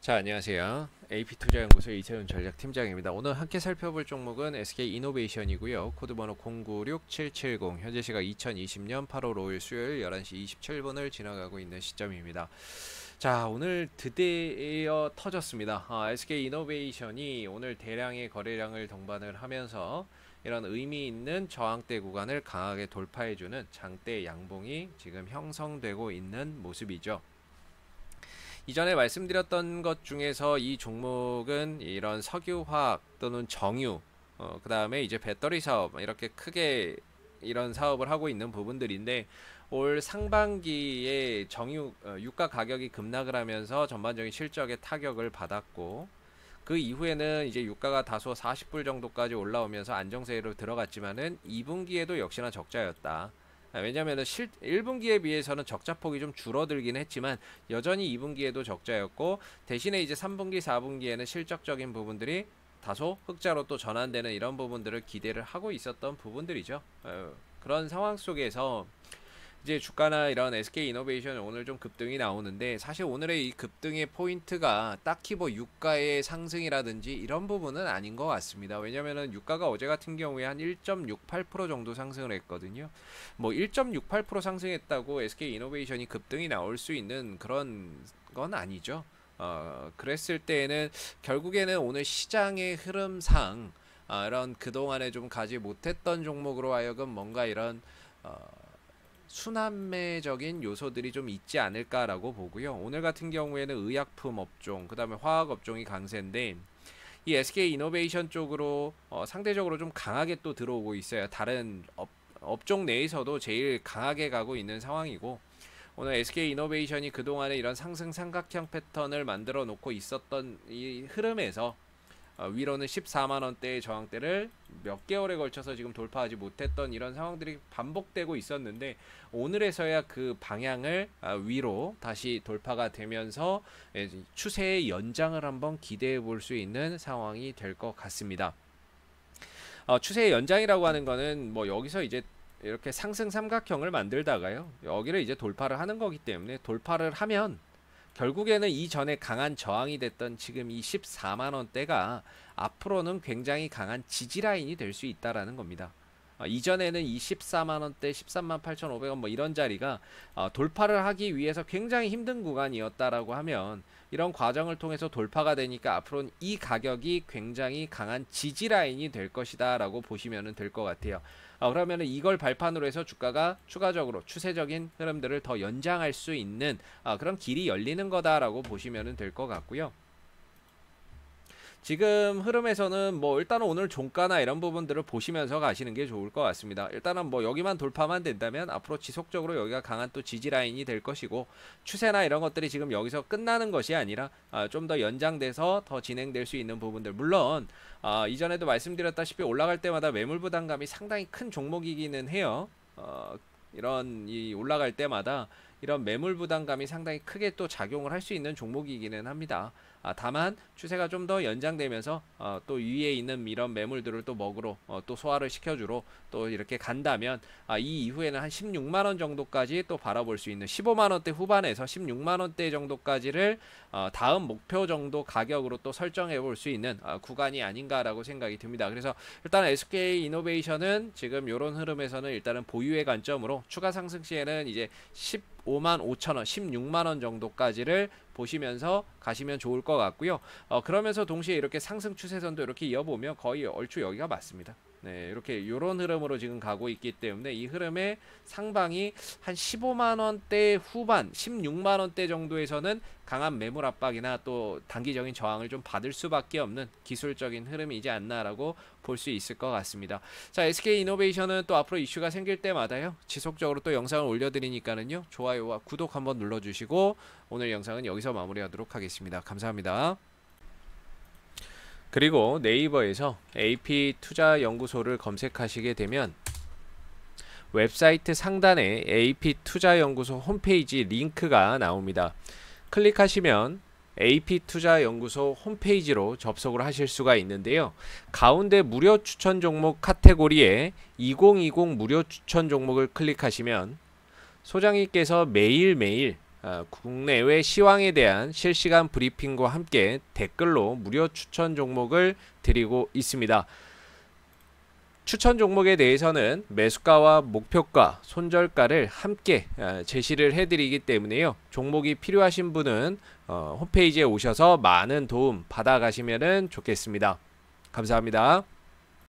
자 안녕하세요. AP투자연구소 이채훈 전략팀장입니다. 오늘 함께 살펴볼 종목은 SK이노베이션이고요. 코드번호 096770 현재 시각 2020년 8월 5일 수요일 11시 27분을 지나가고 있는 시점입니다. 자 오늘 드디어 터졌습니다. 아, SK이노베이션이 오늘 대량의 거래량을 동반을 하면서 이런 의미 있는 저항대 구간을 강하게 돌파해주는 장대 양봉이 지금 형성되고 있는 모습이죠. 이전에 말씀드렸던 것 중에서 이 종목은 이런 석유화학 또는 정유 어, 그 다음에 이제 배터리 사업 이렇게 크게 이런 사업을 하고 있는 부분들인데 올 상반기에 정유 어, 유가 가격이 급락을 하면서 전반적인 실적에 타격을 받았고 그 이후에는 이제 유가가 다소 40불 정도까지 올라오면서 안정세로 들어갔지만은 2분기에도 역시나 적자였다. 아, 왜냐면은 실 1분기에 비해서는 적자 폭이 좀 줄어들긴 했지만 여전히 2분기에도 적자였고 대신에 이제 3분기, 4분기에는 실적적인 부분들이 다소 흑자로 또 전환되는 이런 부분들을 기대를 하고 있었던 부분들이죠. 어, 그런 상황 속에서 이제 주가나 이런 SK 이노베이션 오늘 좀 급등이 나오는데 사실 오늘의 이 급등의 포인트가 딱히 뭐 유가의 상승이라든지 이런 부분은 아닌 것 같습니다. 왜냐면은 유가가 어제 같은 경우에 한 1.68% 정도 상승을 했거든요. 뭐 1.68% 상승했다고 SK 이노베이션이 급등이 나올 수 있는 그런 건 아니죠. 어, 그랬을 때에는 결국에는 오늘 시장의 흐름상 아, 이런 그동안에 좀 가지 못했던 종목으로 하여금 뭔가 이런 어, 순환매적인 요소들이 좀 있지 않을까라고 보고요. 오늘 같은 경우에는 의약품 업종, 그 다음에 화학 업종이 강세인데 이 SK 이노베이션 쪽으로 어, 상대적으로 좀 강하게 또 들어오고 있어요. 다른 업, 업종 내에서도 제일 강하게 가고 있는 상황이고 오늘 SK 이노베이션이 그동안에 이런 상승 삼각형 패턴을 만들어 놓고 있었던 이 흐름에서 어, 위로는 14만원대의 저항대를 몇 개월에 걸쳐서 지금 돌파하지 못했던 이런 상황들이 반복되고 있었는데 오늘에서야 그 방향을 아, 위로 다시 돌파가 되면서 예, 추세의 연장을 한번 기대해 볼 수 있는 상황이 될 것 같습니다. 어, 추세의 연장이라고 하는 거는 뭐 여기서 이제 이렇게 상승 삼각형을 만들다가요. 여기를 이제 돌파를 하는 거기 때문에 돌파를 하면 결국에는 이전에 강한 저항이 됐던 지금 이 14만원대가 앞으로는 굉장히 강한 지지라인이 될 수 있다라는 겁니다. 어, 이전에는 24만 원대, 13만 8,500원 뭐 이런 자리가 어, 돌파를 하기 위해서 굉장히 힘든 구간이었다라고 하면 이런 과정을 통해서 돌파가 되니까 앞으로는 이 가격이 굉장히 강한 지지 라인이 될 것이다라고 보시면 될 것 같아요. 어, 그러면 이걸 발판으로 해서 주가가 추가적으로 추세적인 흐름들을 더 연장할 수 있는 어, 그런 길이 열리는 거다라고 보시면 될 것 같고요. 지금 흐름에서는 뭐 일단은 오늘 종가나 이런 부분들을 보시면서 가시는 게 좋을 것 같습니다. 일단은 뭐 여기만 돌파만 된다면 앞으로 지속적으로 여기가 강한 또 지지 라인이 될 것이고 추세나 이런 것들이 지금 여기서 끝나는 것이 아니라 아, 좀더 연장돼서 더 진행될 수 있는 부분들 물론 아, 이전에도 말씀드렸다시피 올라갈 때마다 매물 부담감이 상당히 큰 종목이기는 해요. 어, 이런 이 올라갈 때마다 이런 매물 부담감이 상당히 크게 또 작용을 할 수 있는 종목이기는 합니다. 아, 다만 추세가 좀 더 연장되면서 어, 또 위에 있는 이런 매물들을 또먹으러 어, 또 소화를 시켜주러또 이렇게 간다면 아, 이 이후에는 한 16만 원 정도까지 또 바라볼 수 있는 15만 원대 후반에서 16만 원대 정도까지를 어, 다음 목표 정도 가격으로 또 설정해 볼 수 있는 아, 구간이 아닌가라고 생각이 듭니다. 그래서 일단 SK 이노베이션은 지금 이런 흐름에서는 일단은 보유의 관점으로 추가 상승 시에는 이제 10 15만 5천원 16만원 정도까지를 보시면서 가시면 좋을 것 같고요 어, 그러면서 동시에 이렇게 상승 추세선도 이렇게 이어보면 거의 얼추 여기가 맞습니다 네, 이렇게 요런 흐름으로 지금 가고 있기 때문에 이 흐름의 상방이 한 15만 원대 후반, 16만 원대 정도에서는 강한 매물 압박이나 또 단기적인 저항을 좀 받을 수밖에 없는 기술적인 흐름이지 않나라고 볼 수 있을 것 같습니다. 자, SK 이노베이션은 또 앞으로 이슈가 생길 때마다요. 지속적으로 또 영상을 올려 드리니까는요. 좋아요와 구독 한번 눌러 주시고 오늘 영상은 여기서 마무리하도록 하겠습니다. 감사합니다. 그리고 네이버에서 AP 투자연구소를 검색하시게 되면 웹사이트 상단에 AP 투자연구소 홈페이지 링크가 나옵니다. 클릭하시면 AP 투자연구소 홈페이지로 접속을 하실 수가 있는데요. 가운데 무료 추천 종목 카테고리에 2020 무료 추천 종목을 클릭하시면 소장님께서 매일매일 아, 국내외 시황에 대한 실시간 브리핑과 함께 댓글로 무료 추천 종목을 드리고 있습니다. 추천 종목에 대해서는 매수가와 목표가, 손절가를 함께 아, 제시를 해드리기 때문에요. 종목이 필요하신 분은 어, 홈페이지에 오셔서 많은 도움 받아가시면 좋겠습니다. 감사합니다.